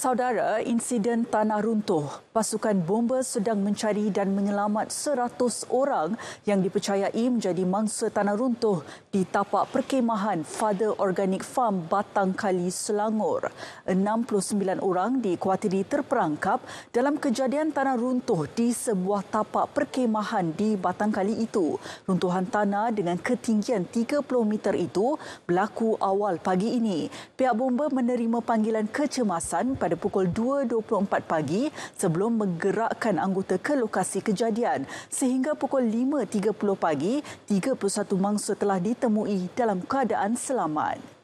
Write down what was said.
Saudara, insiden tanah runtuh. Pasukan bomber sedang mencari dan menyelamat 100 orang yang dipercayai menjadi mangsa tanah runtuh di tapak perkemahan Father Organic Farm Batang Kali, Selangor. 69 orang dikuatiri terperangkap dalam kejadian tanah runtuh di sebuah tapak perkemahan di Batang Kali itu. Runtuhan tanah dengan ketinggian 30 meter itu berlaku awal pagi ini. Pihak bomber menerima panggilan kecemasan pada pada pukul 2.24 pagi sebelum menggerakkan anggota ke lokasi kejadian. Sehingga pukul 5.30 pagi, 31 mangsa telah ditemui dalam keadaan selamat.